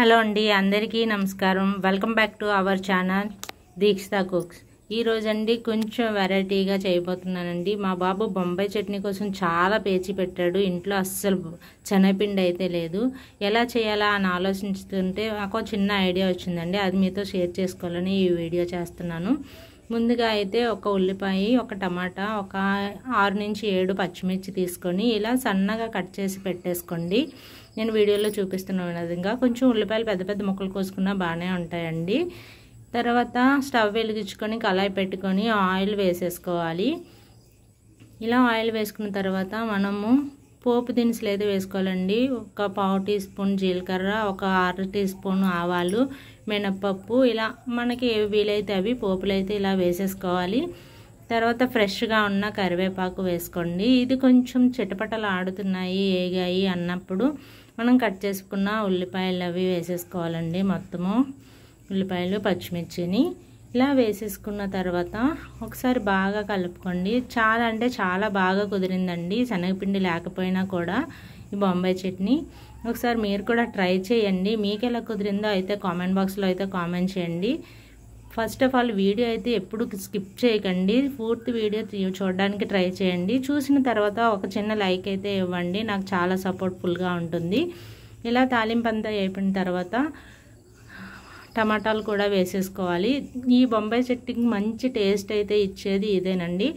hello అండి అందరికీ నమస్కారం welcome back to our channel Deekshitha cooks ఈరోజండి కొంచెం వెరైటీగా చేయబోతున్నానండి మా బాబు బొంబాయి చట్నీ కోసం చాలా పేచి పెట్టాడు ఇంట్లో అస్సలు చెనపిండి అయితే లేదు ఎలా చేయాలా అని ఆలోచిస్తుంటే ఒక చిన్న ఐడియా వచ్చిందండి అది మీతో షేర్ చేసుకోవాలని ఈ వీడియో చేస్తున్నాను ముందుగా అయితే ఒక ఉల్లిపాయ ఒక టమాటా ఒక ఆరు నుంచి ఏడు పచ్చిమిర్చి తీసుకొని ఇలా సన్నగా కట్ చేసి పెట్టేసుకోండి నేను వీడియోలో చూపిస్తున్న విధంగా కొంచెం ఉల్లిపాయలు పెద్ద పెద్ద ముక్కలు కోసుకున్నా బాగానే ఉంటాయండి తర్వాత స్టవ్ వెలిగించుకొని కళాయి పెట్టుకొని ఆయిల్ వేసేసుకోవాలి ఇలా ఆయిల్ వేసుకున్న తర్వాత మనము పోపు దినుసులు అయితే వేసుకోవాలండి ఒక పావు టీ స్పూన్ జీలకర్ర ఒక అర టీ స్పూన్ ఆవాలు మినప్పప్పు ఇలా మనకి ఏ వీలైతే అవి పోపులు అయితే ఇలా వేసేసుకోవాలి తర్వాత ఫ్రెష్గా ఉన్న కరివేపాకు వేసుకోండి ఇది కొంచెం చిటపటలు ఆడుతున్నాయి ఏగాయి అన్నప్పుడు మనం కట్ చేసుకున్న ఉల్లిపాయలు అవి వేసేసుకోవాలండి మొత్తము ఉల్లిపాయలు పచ్చిమిర్చిని ఇలా వేసేసుకున్న తర్వాత ఒకసారి బాగా కలుపుకోండి చాలా అంటే చాలా బాగా కుదిరిందండి శనగపిండి లేకపోయినా కూడా ఈ బొంబాయి చట్నీ ఒకసారి మీరు కూడా ట్రై చేయండి మీకు ఎలా కుదిరిందో అయితే కామెంట్ బాక్స్లో అయితే కామెంట్ చేయండి ఫస్ట్ ఆఫ్ ఆల్ వీడియో అయితే ఎప్పుడు స్కిప్ చేయకండి పూర్తి వీడియో చూడడానికి ట్రై చేయండి చూసిన తర్వాత ఒక చిన్న లైక్ అయితే ఇవ్వండి నాకు చాలా సపోర్ట్ఫుల్గా ఉంటుంది ఇలా తాలింపు అంతా అయిపోయిన తర్వాత టమాటాలు కూడా వేసేసుకోవాలి ఈ బొంబాయి చట్నీకి మంచి టేస్ట్ అయితే ఇచ్చేది ఇదేనండి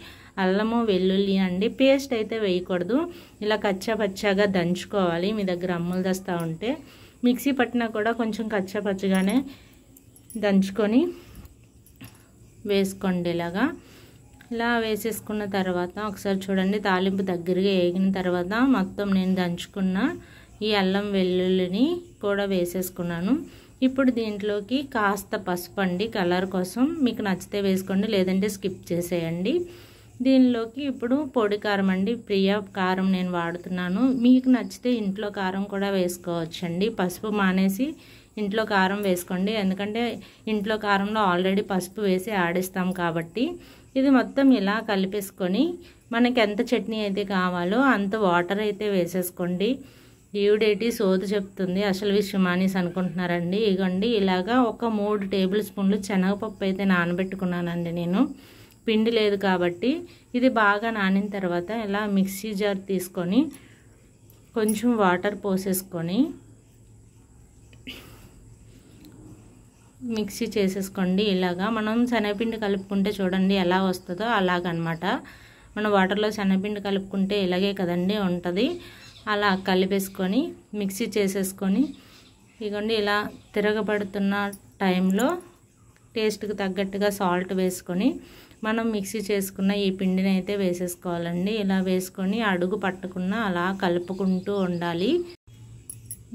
అల్లము వెల్లుల్లి అండి పేస్ట్ అయితే వేయకూడదు ఇలా కచ్చపచ్చగా దంచుకోవాలి మీ దగ్గర అమ్ములు దస్తా ఉంటే మిక్సీ పట్టినా కూడా కొంచెం కచ్చపచ్చగానే దంచుకొని వేసుకోండి ఇలాగా ఇలా వేసేసుకున్న తర్వాత ఒకసారి చూడండి తాలింపు దగ్గరగా వేగిన తర్వాత మొత్తం నేను దంచుకున్న ఈ అల్లం వెల్లుల్లిని కూడా వేసేసుకున్నాను ఇప్పుడు దీంట్లోకి కాస్త పసుపు అండి కలర్ కోసం మీకు నచ్చితే వేసుకోండి లేదంటే స్కిప్ చేసేయండి దీనిలోకి ఇప్పుడు పొడి కారం అండి ప్రియ కారం నేను వాడుతున్నాను మీకు నచ్చితే ఇంట్లో కారం కూడా వేసుకోవచ్చండి పసుపు మానేసి ఇంట్లో కారం వేసుకోండి ఎందుకంటే ఇంట్లో కారంలో ఆల్రెడీ పసుపు వేసి ఆడిస్తాం కాబట్టి ఇది మొత్తం ఇలా కలిపేసుకొని మనకి ఎంత చట్నీ అయితే కావాలో అంత వాటర్ అయితే వేసేసుకోండి ఈవిడేటి సోది చెప్తుంది అసలు విషయం అనేసి అనుకుంటున్నారండి ఇగండి ఇలాగా ఒక మూడు టేబుల్ స్పూన్లు శనగపప్పు అయితే నానబెట్టుకున్నానండి నేను పిండి లేదు కాబట్టి ఇది బాగా నానిన తర్వాత ఇలా మిక్సీ జార్ తీసుకొని కొంచెం వాటర్ పోసేసుకొని మిక్సీ చేసేసుకోండి ఇలాగా మనం శనగపిండి కలుపుకుంటే చూడండి ఎలా వస్తుందో అలాగనమాట మనం వాటర్లో శనగపిండి కలుపుకుంటే ఇలాగే కదండి ఉంటుంది అలా కలిపేసుకొని మిక్సీ చేసేసుకొని ఇదిగోండి ఇలా తిరగబడుతున్న టైంలో టేస్ట్కి తగ్గట్టుగా సాల్ట్ వేసుకొని మనం మిక్సీ చేసుకున్న ఈ పిండిని అయితే వేసేసుకోవాలండి ఇలా వేసుకొని అడుగు పట్టకుండా అలా కలుపుకుంటూ ఉండాలి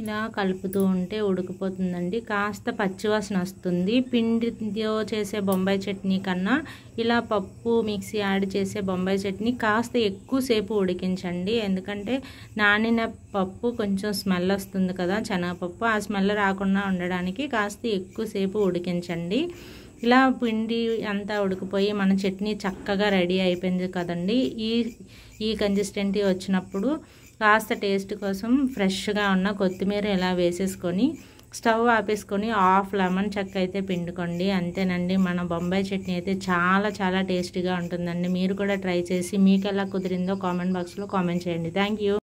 ఇలా కలుపుతూ ఉంటే ఉడికిపోతుందండి కాస్త పచ్చివాసన వస్తుంది పిండితో చేసే బొంబాయి చట్నీ కన్నా ఇలా పప్పు మిక్సీ యాడ్ చేసే బొంబాయి చట్నీ కాస్త ఎక్కువసేపు ఉడికించండి ఎందుకంటే నానిన పప్పు కొంచెం స్మెల్ వస్తుంది కదా శనగపప్పు ఆ స్మెల్ రాకుండా ఉండడానికి కాస్త ఎక్కువసేపు ఉడికించండి ఇలా పిండి అంతా ఉడికిపోయి మన చట్నీ చక్కగా రెడీ అయిపోయింది కదండి ఈ ఈ కన్సిస్టెంటీ వచ్చినప్పుడు కాస్త టేస్ట్ కోసం ఫ్రెష్గా ఉన్న కొత్తిమీర ఇలా వేసేసుకొని స్టవ్ ఆపేసుకొని హాఫ్ లెమన్ చెక్క అయితే పిండుకోండి అంతేనండి మన బొంబాయి చట్నీ అయితే చాలా చాలా టేస్టీగా ఉంటుందండి మీరు కూడా ట్రై చేసి మీకు ఎలా కుదిరిందో కామెంట్ బాక్స్లో కామెంట్ చేయండి థ్యాంక్